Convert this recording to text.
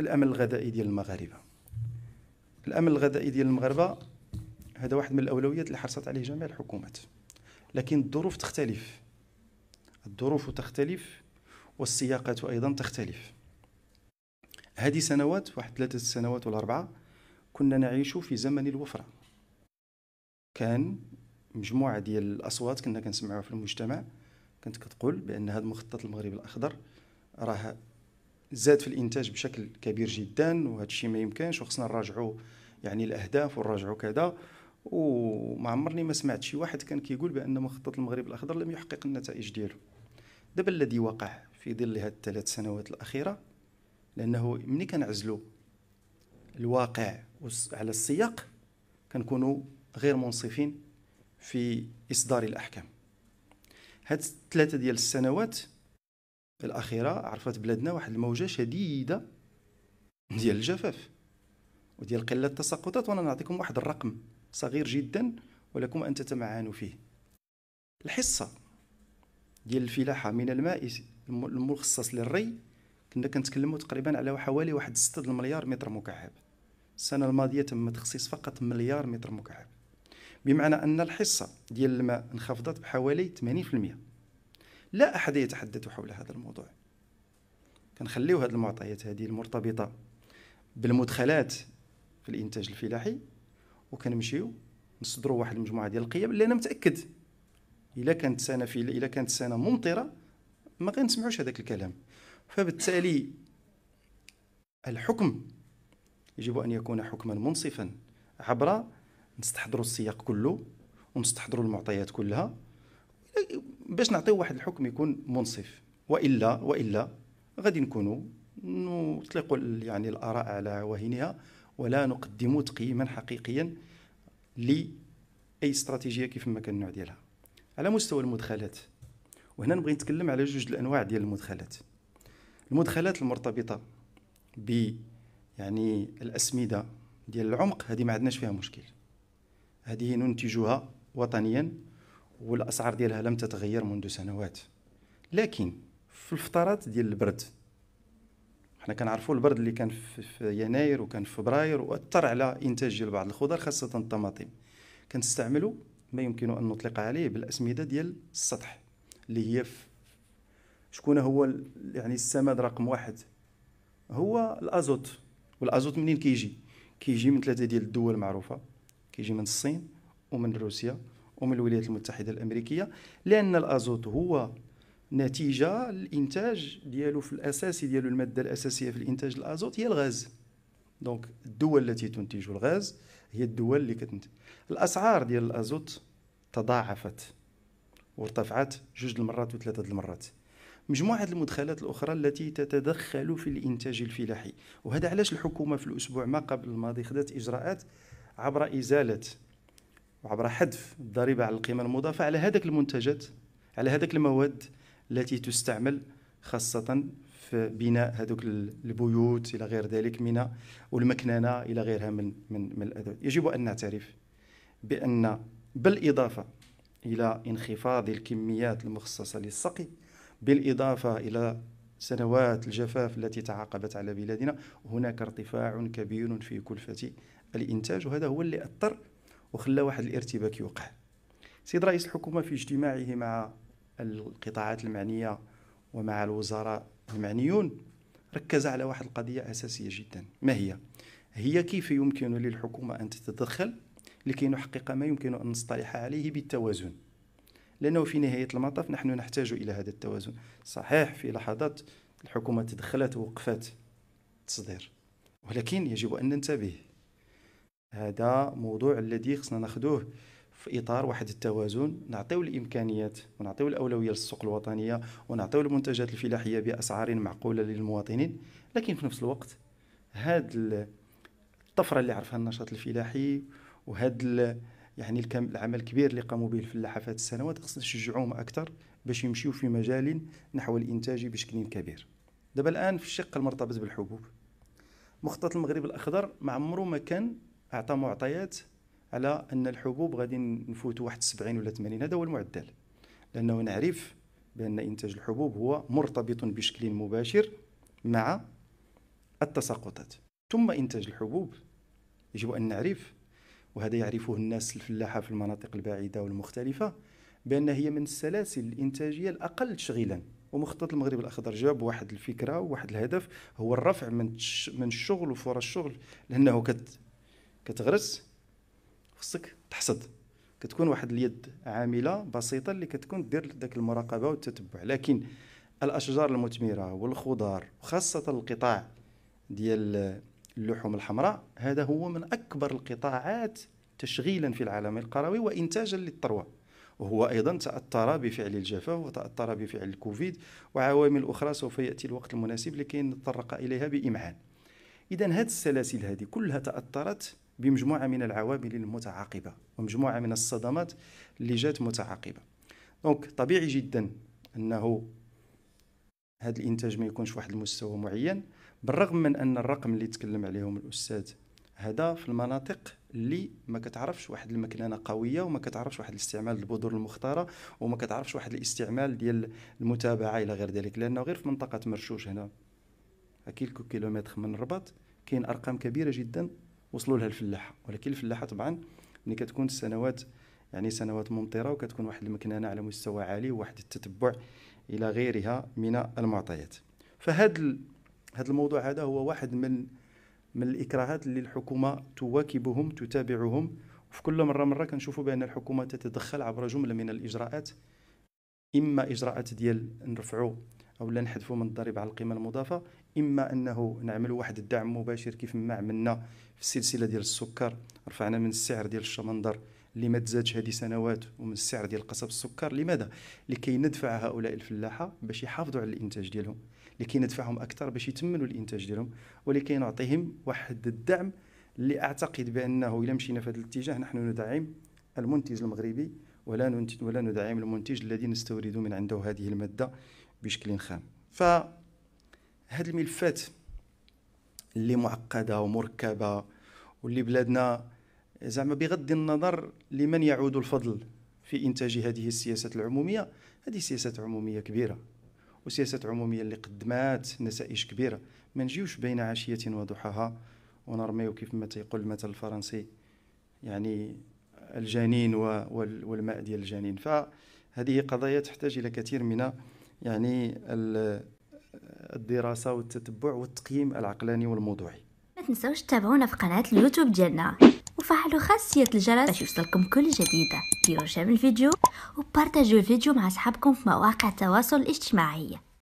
الامل الغذائي ديال المغاربه الامل الغذائي ديال المغاربه هذا واحد من الاولويات اللي حرصت عليه جميع الحكومات لكن الظروف تختلف الظروف تختلف والسياقات ايضا تختلف هذه سنوات واحد ثلاثة سنوات ولا أربعة كنا نعيش في زمن الوفرة كان مجموعة ديال الأصوات كنا كنسمعوها في المجتمع كانت كتقول بأن هذا المخطط المغربي الأخضر راه زاد في الانتاج بشكل كبير جدا وهذا الشيء ما يمكنش وخصنا نراجعوا يعني الاهداف ونراجعوا كذا وما عمرني ما سمعت شي واحد كان كيقول بان مخطط المغرب الاخضر لم يحقق النتائج ديالو دابا الذي وقع في ظل هذه الثلاث سنوات الاخيره لانه ملي كنعزلوا الواقع على السياق كنكونوا غير منصفين في اصدار الاحكام هاد الثلاثه ديال السنوات في الأخيرة عرفت بلادنا واحد الموجة شديدة ديال الجفاف وديال قلة التساقطات وأنا نعطيكم واحد الرقم صغير جدا ولكم أن تتمعنوا فيه الحصة ديال الفلاحة من الماء المخصص للري كنا كنتكلموا تقريبا على حوالي واحد 6 مليار متر مكعب السنة الماضية تم تخصيص فقط مليار متر مكعب بمعنى أن الحصة ديال الماء انخفضت بحوالي 80% لا أحد يتحدث حول هذا الموضوع كنخليو هذه المعطيات هذه المرتبطة بالمدخلات في الإنتاج الفلاحي وكنمشيو نصدروا واحد المجموعة ديال القيم اللي أنا متأكد إلا كانت سنة في إلا كانت سنة ممطرة ما غنسمعوش هذاك الكلام فبالتالي الحكم يجب أن يكون حكما منصفا عبر نستحضروا السياق كله ونستحضروا المعطيات كلها باش نعطيو واحد الحكم يكون منصف والا والا غادي نكونوا نطلقوا يعني الاراء على وهنها ولا نقدم تقييما حقيقيا لاي استراتيجيه كيف ما كان النوع ديالها على مستوى المدخلات وهنا نبغي نتكلم على جوج الانواع ديال المدخلات المدخلات المرتبطه ب يعني الاسمده ديال العمق هذه ما عندناش فيها مشكل هذه ننتجها وطنيا والاسعار ديالها لم تتغير منذ سنوات لكن في الفترات ديال البرد حنا كنعرفوا البرد اللي كان في يناير وكان في فبراير واثر على انتاج ديال بعض الخضر خاصه الطماطم كنستعملوا ما يمكن ان نطلق عليه بالاسمده ديال السطح اللي هي شكون هو يعني السماد رقم واحد هو الازوت والازوت منين كيجي كيجي من ثلاثه ديال الدول المعروفه كيجي من الصين ومن روسيا ومن الولايات المتحده الامريكيه لان الازوت هو نتيجه الانتاج ديالو في الاساسي ديالو الماده الاساسيه في الانتاج الازوت هي الغاز دونك الدول التي تنتج الغاز هي الدول اللي كتنتج الاسعار ديال الازوت تضاعفت وارتفعت جوج المرات وثلاثه المرات مجموعه المدخلات الاخرى التي تتدخل في الانتاج الفلاحي وهذا علاش الحكومه في الاسبوع ما قبل الماضي خدات اجراءات عبر ازاله وعبر حذف الضريبه على القيمه المضافه على هذاك المنتجات على هذاك المواد التي تستعمل خاصه في بناء هذوك البيوت الى غير ذلك من والمكننه الى غيرها من من, من الادوات يجب ان نعترف بان بالاضافه الى انخفاض الكميات المخصصه للسقي بالاضافه الى سنوات الجفاف التي تعاقبت على بلادنا هناك ارتفاع كبير في كلفه الانتاج وهذا هو اللي اثر وخلى واحد الارتباك يوقع سيد رئيس الحكومه في اجتماعه مع القطاعات المعنيه ومع الوزراء المعنيون ركز على واحد القضيه اساسيه جدا ما هي هي كيف يمكن للحكومه ان تتدخل لكي نحقق ما يمكن ان نصطلح عليه بالتوازن لانه في نهايه المطاف نحن نحتاج الى هذا التوازن صحيح في لحظات الحكومه تدخلت ووقفت التصدير ولكن يجب ان ننتبه هذا موضوع الذي خصنا ناخذوه في اطار واحد التوازن نعطيو الامكانيات ونعطيو الاولويه للسوق الوطنيه ونعطيو المنتجات الفلاحيه باسعار معقوله للمواطنين لكن في نفس الوقت هاد الطفره اللي عرفها النشاط الفلاحي وهاد يعني العمل الكبير اللي قاموا به الفلاحه في هذه السنوات خصنا نشجعوهم اكثر باش يمشيو في مجال نحو الانتاج بشكل كبير دابا الان في الشق المرتبط بالحبوب مخطط المغرب الاخضر ما عمره ما كان اعطى معطيات على ان الحبوب غادي نفوتوا واحد 70 ولا 80 هذا هو المعدل لانه نعرف بان انتاج الحبوب هو مرتبط بشكل مباشر مع التساقطات ثم انتاج الحبوب يجب ان نعرف وهذا يعرفه الناس الفلاحه في المناطق البعيده والمختلفه بان هي من السلاسل الانتاجيه الاقل تشغيلا ومخطط المغرب الاخضر جاب واحد الفكره وواحد الهدف هو الرفع من من الشغل وفرص الشغل لانه كت كتغرس خصك تحصد كتكون واحد اليد عامله بسيطه اللي كتكون دير داك المراقبه والتتبع لكن الاشجار المثمره والخضار وخاصه القطاع ديال اللحوم الحمراء هذا هو من اكبر القطاعات تشغيلا في العالم القروي وانتاجا للثروه وهو ايضا تاثر بفعل الجفاف وتاثر بفعل الكوفيد وعوامل اخرى سوف ياتي الوقت المناسب لكي نتطرق اليها بامعان اذا هذه السلاسل هذه كلها تاثرت بمجموعه من العوامل المتعاقبه ومجموعه من الصدمات اللي جات متعاقبه دونك طبيعي جدا انه هذا الانتاج ما يكونش واحد المستوى معين بالرغم من ان الرقم اللي تكلم عليهم الاستاذ هذا في المناطق اللي ما كتعرفش واحد المكنانه قويه وما كتعرفش واحد الاستعمال البذور المختاره وما كتعرفش واحد الاستعمال ديال المتابعه الى غير ذلك لانه غير في منطقه مرشوش هنا كيلكو كيلومتر من الرباط كاين ارقام كبيره جدا وصلوا لها الفلاحه ولكن الفلاحه طبعا ملي كتكون السنوات يعني سنوات ممطره وكتكون واحد المكنانه على مستوى عالي وواحد التتبع الى غيرها من المعطيات فهاد هذا الموضوع هذا هو واحد من من الاكراهات اللي الحكومه تواكبهم تتابعهم وفي كل مره مره كنشوفوا بان الحكومه تتدخل عبر جمله من الاجراءات اما اجراءات ديال نرفعوا او نحذفوا من الضريبه على القيمه المضافه اما انه نعملوا واحد الدعم مباشر كيف ما عملنا في السلسله ديال السكر رفعنا من السعر ديال الشمندر اللي ما تزادش هذه سنوات ومن السعر ديال قصب السكر لماذا لكي ندفع هؤلاء الفلاحه باش يحافظوا على الانتاج ديالهم لكي ندفعهم اكثر باش يتمنوا الانتاج ديالهم ولكي نعطيهم واحد الدعم اللي اعتقد بانه الا مشينا في هذا الاتجاه نحن ندعم المنتج المغربي ولا ولا ندعم المنتج الذي نستورد من عنده هذه الماده بشكل خام فهاد الملفات اللي معقده ومركبه واللي بلادنا زعما بغض النظر لمن يعود الفضل في انتاج هذه السياسات العموميه هذه سياسات عموميه كبيره وسياسات عموميه اللي قدمات نتائج كبيره ما نجيوش بين عشيه وضحاها ونرميو كيف ما تيقول المثل الفرنسي يعني الجنين والماء ديال الجنين فهذه قضايا تحتاج الى كثير من يعني الدراسة والتتبع والتقييم العقلاني والموضوعي لا تنسوش تتابعونا في قناة اليوتيوب ديالنا وفعلوا خاصية الجرس باش يوصلكم كل جديدة ديروا شير الفيديو وبارتاجوا الفيديو مع أصحابكم في مواقع التواصل الاجتماعي